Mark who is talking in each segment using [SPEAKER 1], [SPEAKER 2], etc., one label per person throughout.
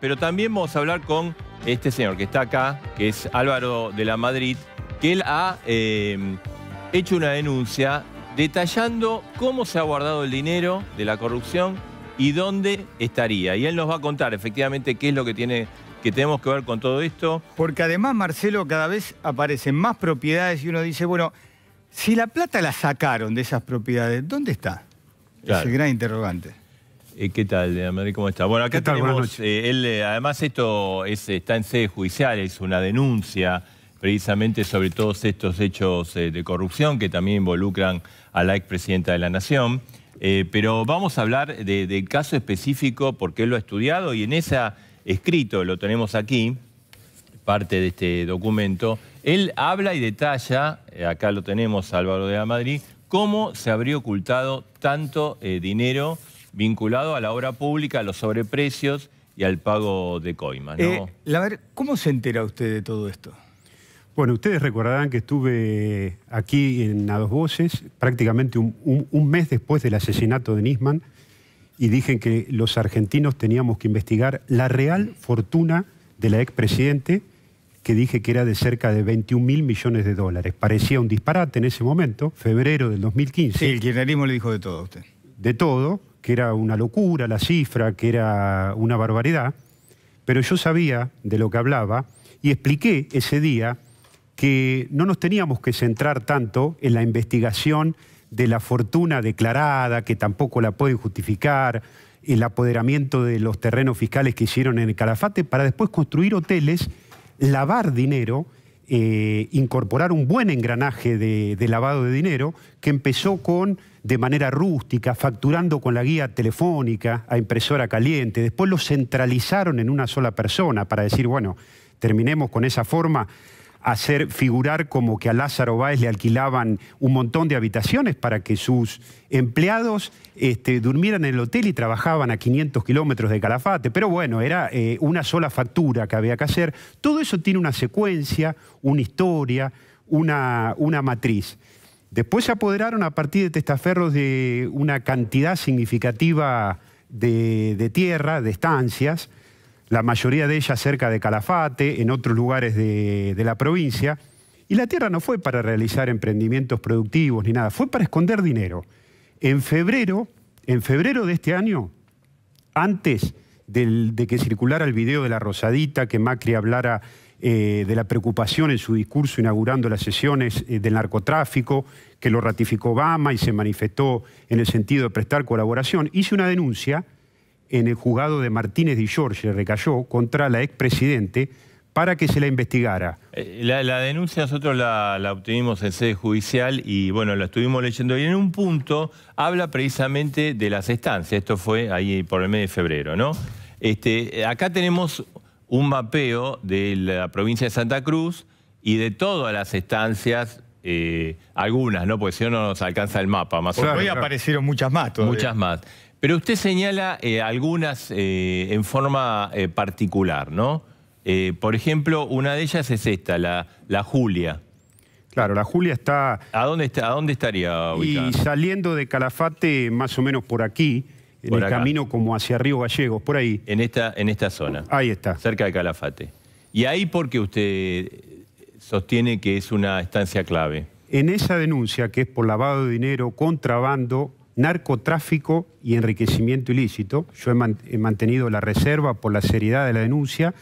[SPEAKER 1] pero también vamos a hablar con este señor que está acá, que es Álvaro de la Madrid, que él ha eh, hecho una denuncia detallando cómo se ha guardado el dinero de la corrupción y dónde estaría. Y él nos va a contar efectivamente qué es lo que tiene tenemos que ver con todo esto.
[SPEAKER 2] Porque además, Marcelo, cada vez aparecen más propiedades y uno dice, bueno, si la plata la sacaron de esas propiedades, ¿dónde está? Es el gran interrogante.
[SPEAKER 1] Eh, ¿Qué tal, eh, Amadri? ¿Cómo está? Bueno, acá tenemos, eh, él, además esto es, está en sede judicial, es una denuncia precisamente sobre todos estos hechos de corrupción que también involucran a la expresidenta de la Nación. pero vamos a hablar del caso específico porque él lo ha estudiado y en ese escrito, lo tenemos aquí, parte de este documento, él habla y detalla, acá lo tenemos Álvaro de la Madrid, cómo se habría ocultado tanto dinero vinculado a la obra pública, a los sobreprecios y al
[SPEAKER 2] pago de coimas. Eh, ¿Cómo se entera usted de todo esto? Bueno, ustedes
[SPEAKER 3] recordarán que estuve aquí en A Dos Voces prácticamente un, mes después del asesinato de Nisman y dije que los argentinos teníamos que investigar la real fortuna de la expresidente, que dije que era de cerca de 21 mil millones de dólares. Parecía un disparate en ese momento, febrero del 2015. Sí, el
[SPEAKER 2] kirchnerismo le dijo de todo a usted.
[SPEAKER 3] De todo, que era una locura la cifra, que era una barbaridad, pero yo sabía de lo que hablaba y expliqué ese día que no nos teníamos que centrar tanto en la investigación de la fortuna declarada, que tampoco la pueden justificar, el apoderamiento de los terrenos fiscales que hicieron en el Calafate, para después construir hoteles, lavar dinero, eh, incorporar un buen engranaje de lavado de dinero, que empezó con de manera rústica, facturando con la guía telefónica a impresora caliente. Después lo centralizaron en una sola persona para decir, bueno, terminemos con esa forma, hacer figurar como que a Lázaro Báez le alquilaban un montón de habitaciones para que sus empleados este, durmieran en el hotel y trabajaban a 500 kilómetros de Calafate. Pero bueno, era eh, una sola factura que había que hacer. Todo eso tiene una secuencia, una historia, una, una matriz. Después se apoderaron a partir de testaferros de una cantidad significativa de, tierra, de estancias, la mayoría de ellas cerca de Calafate, en otros lugares de, la provincia. Y la tierra no fue para realizar emprendimientos productivos ni nada, fue para esconder dinero. En febrero, en febrero de este año, antes de que circulara el video de la Rosadita, que Macri hablara eh, de la preocupación en su discurso inaugurando las sesiones eh, del narcotráfico, que lo ratificó Obama y se manifestó en el sentido de prestar colaboración, hizo una denuncia en el juzgado de Martínez y George, recayó, contra la expresidente para que se la investigara.
[SPEAKER 1] Eh, la, denuncia nosotros la, la, obtuvimos en sede judicial y bueno, la estuvimos leyendo y en un punto habla precisamente de las estancias, esto fue ahí por el mes de febrero, ¿no? Este, acá tenemos un mapeo de la provincia de Santa Cruz y de todas las estancias, eh, algunas, ¿no? Porque si no, nos alcanza el mapa, más o menos. Hoy
[SPEAKER 2] aparecieron muchas más todavía. Muchas
[SPEAKER 1] más. Pero usted señala eh, algunas eh, en forma particular, ¿no? por ejemplo, una de ellas es esta, la, la Julia. Claro, la Julia está... ¿A dónde, está, a dónde estaría Y
[SPEAKER 3] saliendo de Calafate, más o menos por aquí, en el camino como hacia Río Gallegos, por ahí.
[SPEAKER 1] En esta, en esta zona. Ahí está. Cerca de Calafate. ¿Y ahí porque usted sostiene que es una estancia clave?
[SPEAKER 3] En esa denuncia, que es por lavado de dinero, contrabando, narcotráfico y enriquecimiento ilícito, yo he, mantenido la reserva por la seriedad de la denuncia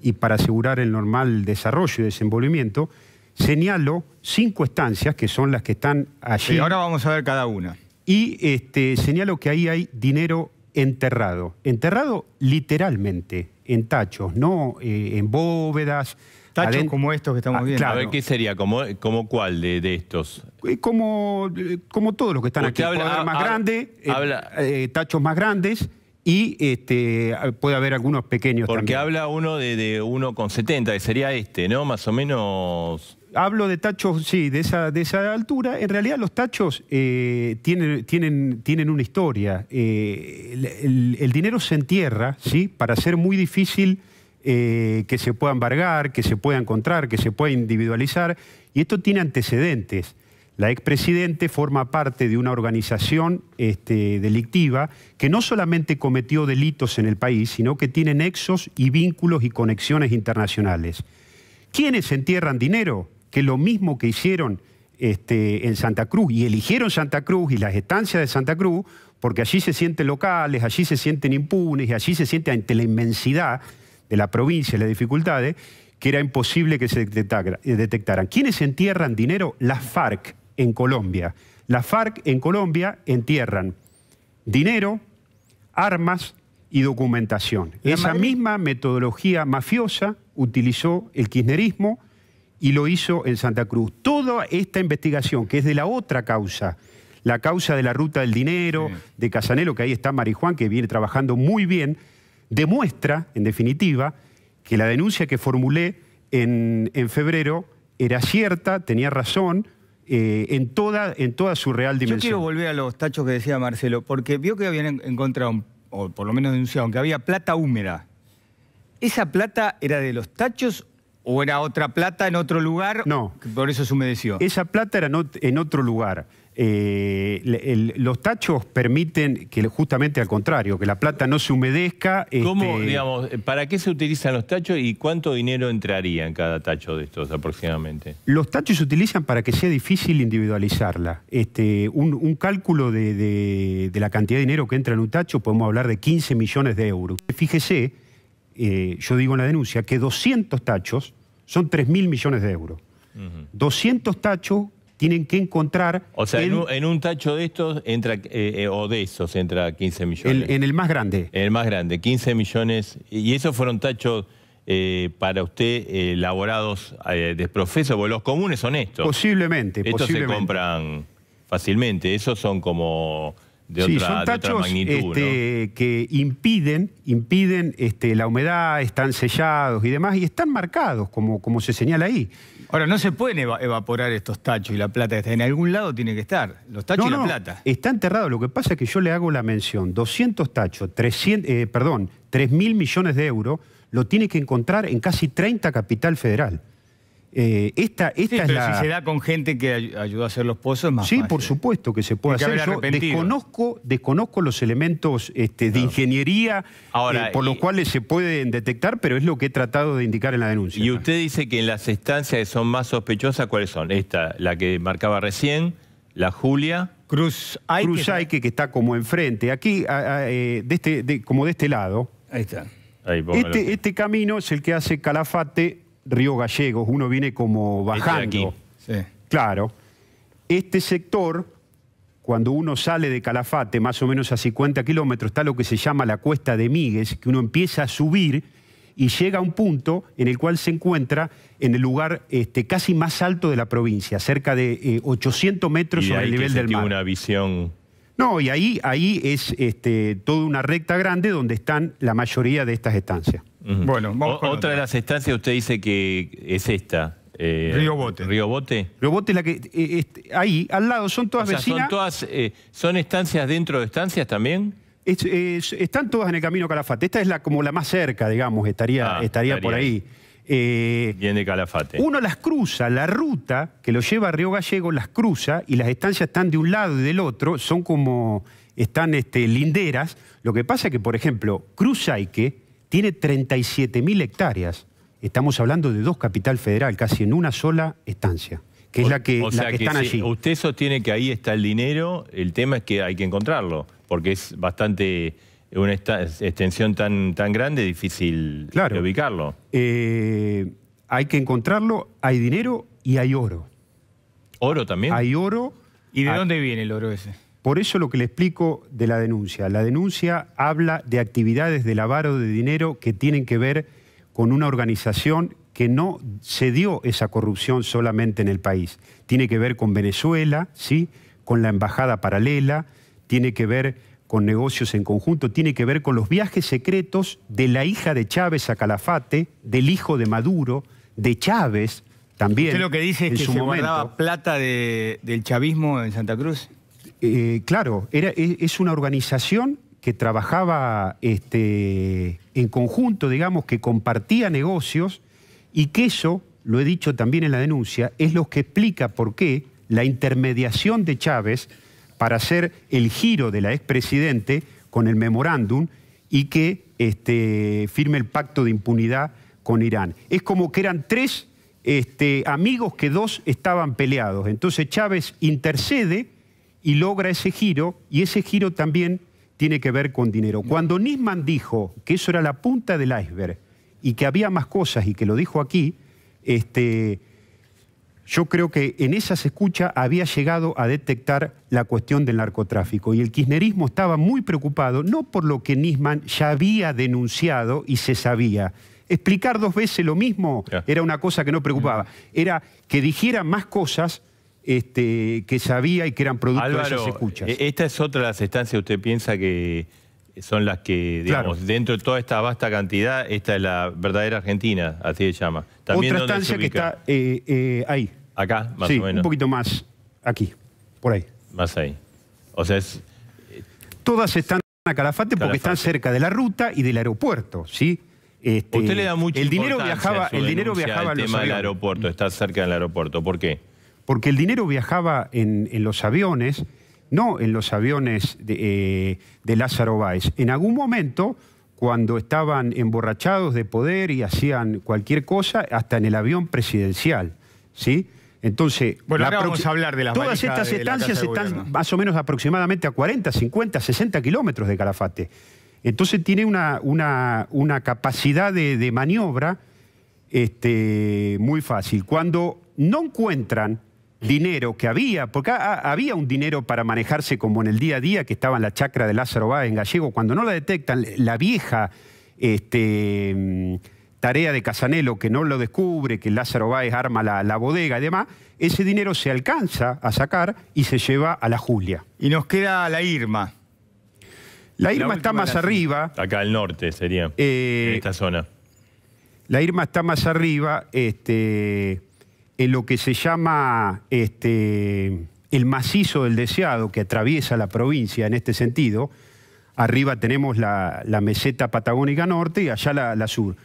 [SPEAKER 3] y para asegurar el normal desarrollo y desenvolvimiento, señalo cinco estancias que son las que están allí. Y ahora
[SPEAKER 2] vamos a ver cada una y
[SPEAKER 3] este, señalo que ahí hay dinero enterrado, enterrado literalmente, en tachos, no eh, en bóvedas. Tachos como estos que estamos ah, viendo. Claro. A
[SPEAKER 1] ver, ¿qué sería? ¿Como, cuál de, estos?
[SPEAKER 3] Eh, como, eh, como todos los que están aquí. Habla, haber más ah, ah,
[SPEAKER 1] grande,
[SPEAKER 3] tachos más grandes y este, puede haber algunos pequeños Porque
[SPEAKER 1] habla uno de, de uno con que sería este, ¿no? Más o menos hablo
[SPEAKER 3] de tachos, sí, de esa, altura. En realidad los tachos eh, tienen, tienen, tienen, una historia. Eh, el, dinero se entierra, ¿sí? Para ser muy difícil eh, que se pueda embargar, que se pueda encontrar, que se pueda individualizar. Y esto tiene antecedentes. La expresidente forma parte de una organización este, delictiva que no solamente cometió delitos en el país, sino que tiene nexos y vínculos y conexiones internacionales. ¿Quiénes entierran dinero? que lo mismo que hicieron este, en Santa Cruz y eligieron Santa Cruz y las estancias de Santa Cruz, porque allí se sienten locales, allí se sienten impunes y allí se siente ante la inmensidad de la provincia y las dificultades, que era imposible que se eh, detectaran. ¿Quiénes entierran dinero? Las FARC en Colombia. Las FARC en Colombia entierran dinero, armas y documentación. Esa misma metodología mafiosa utilizó el kirchnerismo y lo hizo en Santa Cruz. Toda esta investigación, que es de la otra causa, la causa de la ruta del dinero, de Casanelo, que ahí está Marijuán, que viene trabajando muy bien, demuestra, en definitiva, que la denuncia que formulé en, en febrero era cierta,
[SPEAKER 2] tenía razón, eh, en, toda, en toda su real dimensión. Yo quiero volver a los tachos que decía Marcelo, porque vio que habían encontrado, o por lo menos denunciado, que había plata húmeda. ¿Esa plata era de los tachos ¿O era otra plata en otro lugar? No. Por eso se humedeció.
[SPEAKER 3] Esa plata era en otro lugar. Eh, los tachos permiten que justamente al contrario, que la plata no se humedezca. ¿Cómo, este,
[SPEAKER 1] digamos, para qué se utilizan los tachos y cuánto dinero entraría en cada tacho de estos aproximadamente?
[SPEAKER 3] Los tachos se utilizan para que sea difícil individualizarla. Este, un, cálculo de la cantidad de dinero que entra en un tacho, podemos hablar de 15 millones de euros. Fíjese eh, yo digo en la denuncia, que 200 tachos son 3.000 mil millones de euros. 200 tachos tienen que encontrar... O sea, en,
[SPEAKER 1] un, tacho de estos entra, eh, eh, o de esos entra 15 millones. en el más grande. En el más grande, 15 millones. Y esos fueron tachos... para usted elaborados desprofesos, porque los comunes son estos. Posiblemente, Estos se compran fácilmente, esos son como
[SPEAKER 2] sí, son tachos este,
[SPEAKER 3] que impiden, impiden este, la humedad, están sellados y demás, y están marcados, como, se señala ahí.
[SPEAKER 2] Ahora, no se pueden evaporar estos tachos y la plata. En algún lado tiene que estar, los tachos y la plata. Está enterrado. Lo que
[SPEAKER 3] pasa es que yo le hago la mención. 200 tachos, 300, eh, perdón, 3 mil millones de euros, lo tiene que encontrar en casi 30 capital federal. Eh, esta, esta es la... si se da
[SPEAKER 2] con gente que ayuda a hacer los pozos, más Sí, por supuesto que se puede hacer. Yo desconozco,
[SPEAKER 3] los elementos este, de ingeniería eh, por los cuales se pueden detectar, pero es lo que he tratado de indicar en la denuncia.
[SPEAKER 1] Y usted dice que en las estancias que son más sospechosas, ¿cuáles son? Esta, la que marcaba recién, la Julia...
[SPEAKER 3] Cruz Aike. Cruz que está como enfrente, aquí, eh, de este, como de este lado.
[SPEAKER 1] Ahí está. este,
[SPEAKER 3] este camino es el que hace Calafate Río Gallegos, uno viene como este bajando. Claro. Este sector, cuando uno sale de Calafate, más o menos a 50 kilómetros, está lo que se llama la Cuesta de Migues, que uno empieza a subir y llega a un punto en el cual se encuentra en el lugar este, casi más alto de la provincia, cerca de 800 eh, metros sobre el nivel del mar.
[SPEAKER 1] una visión...
[SPEAKER 3] No, y ahí, ahí es este, toda una recta grande donde están la mayoría de estas estancias.
[SPEAKER 1] Bueno, otra, de las estancias, usted dice que es esta. Eh, Río Bote. Río Bote. Río Bote es la que. Eh, este, ahí, al lado, son todas o Son, todas, eh, ¿Son estancias dentro de estancias también?
[SPEAKER 3] están todas en el camino Calafate. Esta es la como la más cerca, digamos,
[SPEAKER 1] estaría, ah, estaría, por ahí. Viene de Calafate. Uno
[SPEAKER 3] las cruza, la ruta que lo lleva a Río Gallego las cruza y las estancias están de un lado y del otro, son como. están este, linderas. Lo que pasa es que, por ejemplo, Cruzaique tiene 37.000 hectáreas. Estamos hablando de dos capital federal, casi en una sola estancia que es la que, que, están allí.
[SPEAKER 1] Usted sostiene que ahí está el dinero, el tema es que hay que encontrarlo, porque es bastante una extensión tan, tan grande, difícil de ubicarlo.
[SPEAKER 3] Eh, hay que encontrarlo, hay dinero y hay oro.
[SPEAKER 1] ¿Oro también? Hay oro. ¿Y de ah. dónde viene el oro ese?
[SPEAKER 3] Por eso lo que le explico de la denuncia. La denuncia habla de actividades de lavado de dinero que tienen que ver con una organización que no se dio esa corrupción solamente en el país. Tiene que ver con Venezuela, ¿sí? con la embajada paralela, tiene que ver con negocios en conjunto, tiene que ver con los viajes secretos de la hija de Chávez a Calafate, del hijo de Maduro, de Chávez también. Usted lo que dice es que se
[SPEAKER 2] plata del chavismo en Santa Cruz. Eh, claro, era, e,
[SPEAKER 3] es una organización que trabajaba este, en conjunto, digamos, que compartía negocios y que eso, lo he dicho también en la denuncia, es lo que explica por qué la intermediación de Chávez para hacer el giro de la expresidente con el memorándum y que este, firme el pacto de impunidad con Irán. Es como que eran tres este, amigos que dos estaban peleados. Entonces Chávez intercede y logra ese giro, y ese giro también tiene que ver con dinero. Cuando Nisman dijo que eso era la punta del iceberg y que había más cosas y que lo dijo aquí, este, yo creo que en esas escuchas había llegado a detectar la cuestión del narcotráfico y el kirchnerismo estaba muy preocupado, no por lo que Nisman ya había denunciado y se sabía. Explicar dos veces lo mismo era una cosa que no preocupaba, mm. era que dijera más cosas este, que sabía y que eran productos de escuchas. E-,
[SPEAKER 1] esta es otra de las estancias, que usted piensa que son las que, digamos, dentro de toda esta vasta cantidad, esta es la verdadera Argentina, así se llama. También otra estancia que está
[SPEAKER 3] eh, eh, ahí. Acá, más o menos. un poquito más aquí, por ahí.
[SPEAKER 1] Más ahí. O sea, es...
[SPEAKER 3] Eh, Todas están a Calafate, porque están cerca de la ruta y del aeropuerto,
[SPEAKER 1] ¿sí? Este, usted le da mucho el dinero viajaba, el dinero viajaba al tema del aeropuerto, está cerca del aeropuerto. ¿Por qué?
[SPEAKER 3] porque el dinero viajaba en, los aviones, no en los aviones eh, de, Lázaro Báez. En algún momento, cuando estaban emborrachados de poder y hacían cualquier cosa, hasta en el avión presidencial, ¿sí? Entonces, vamos a hablar de las todas estas estancias están más o menos aproximadamente a 40, 50, 60 kilómetros de Calafate. Entonces tiene una, una, una capacidad de, maniobra este, muy fácil. Cuando no encuentran dinero que había, porque había un dinero para manejarse como en el día a día que estaba en la chacra de Lázaro Báez en Gallego, cuando no la detectan, la vieja este, mm, tarea de Casanelo que no lo descubre, que Lázaro Báez arma la, bodega y demás, ese dinero se alcanza a sacar y se lleva a la Julia. Y nos queda la Irma.
[SPEAKER 1] La Irma está más arriba. Acá al norte sería, eh, en esta zona.
[SPEAKER 3] La Irma está más arriba, este en lo que se llama este, el macizo del deseado que atraviesa la provincia en este sentido. Arriba tenemos la, meseta patagónica norte y allá la, sur.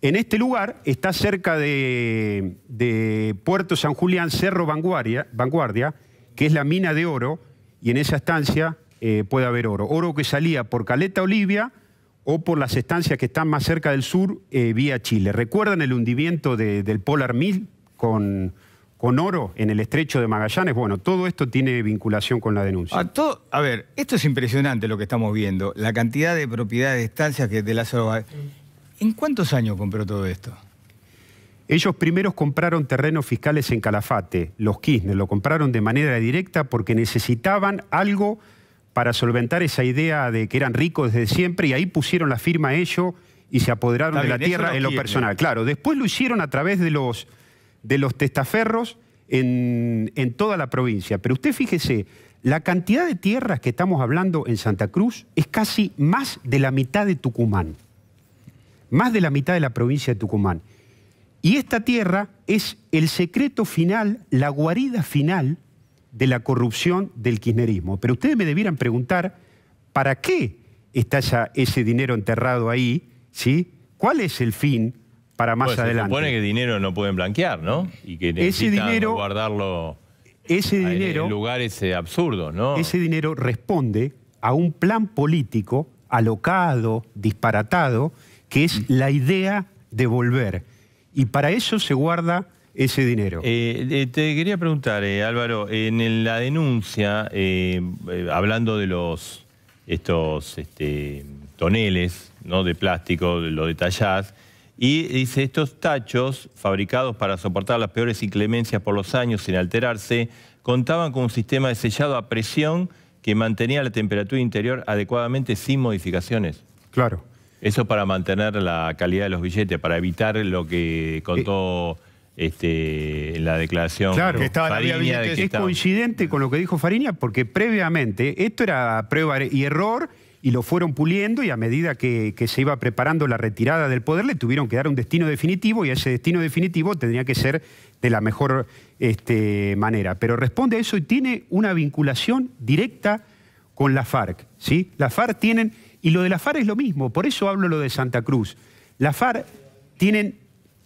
[SPEAKER 3] En este lugar está cerca de, Puerto San Julián, Cerro Vanguardia, que es la mina de oro, y en esa estancia eh, puede haber oro. Oro que salía por Caleta Olivia o por las estancias que están más cerca del sur eh, vía Chile. ¿Recuerdan el hundimiento del Polar Mil con, con oro en el estrecho de Magallanes. Bueno, todo esto tiene vinculación con la denuncia.
[SPEAKER 2] A, ver, esto es impresionante lo que estamos viendo. La cantidad de propiedades, de estancias que de Soba. ¿En cuántos años compró todo esto? Ellos primeros compraron terrenos fiscales en Calafate,
[SPEAKER 3] los Kirchner, lo compraron de manera directa porque necesitaban algo para solventar esa idea de que eran ricos desde siempre y ahí pusieron la firma ellos y se apoderaron de la tierra en lo personal. Claro, después lo hicieron a través de los de los testaferros en, toda la provincia. Pero usted fíjese, la cantidad de tierras que estamos hablando en Santa Cruz es casi más de la mitad de Tucumán. Más de la mitad de la provincia de Tucumán. Y esta tierra es el secreto final, la guarida final de la corrupción del kirchnerismo. Pero ustedes me debieran preguntar, ¿para qué está ya ese dinero enterrado ahí? ¿sí? ¿Cuál es el fin para más adelante. Se supone que
[SPEAKER 1] dinero no pueden blanquear, ¿no? Y que necesitan ese guardarlo ese dinero, en lugares eh, absurdos, ¿no? Ese dinero
[SPEAKER 3] responde a un plan político alocado, disparatado, que es mm. la idea de volver. Y para eso se guarda ese dinero.
[SPEAKER 1] Eh, eh, te quería preguntar, Álvaro, en la denuncia, hablando de los estos este, toneles ¿no? de plástico, lo detallás, y dice, estos tachos, fabricados para soportar las peores inclemencias por los años sin alterarse, contaban con un sistema de sellado a presión que mantenía la temperatura interior adecuadamente sin modificaciones. Claro. Eso para mantener la calidad de los billetes, para evitar lo que contó... Eh, este, la declaración. Claro, que estaba en la es
[SPEAKER 3] coincidente con lo que dijo Fariña, porque previamente esto era prueba y error y lo fueron puliendo y a medida que, se iba preparando la retirada del poder le tuvieron que dar un destino definitivo y ese destino definitivo tendría que ser de la mejor este, manera. Pero responde a eso y tiene una vinculación directa con la FARC. ¿sí? La FARC tienen, y lo de la FARC es lo mismo, por eso hablo lo de Santa Cruz. La FARC tienen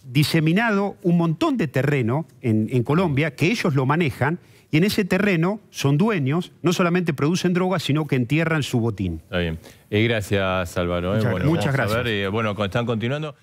[SPEAKER 3] diseminado un montón de terreno en Colombia que ellos lo manejan y en ese terreno son dueños, no solamente producen drogas, sino que entierran su botín.
[SPEAKER 1] Está bien. Eh, gracias, Álvaro. Eh. Muchas, gracias. Eh, bueno, están continuando.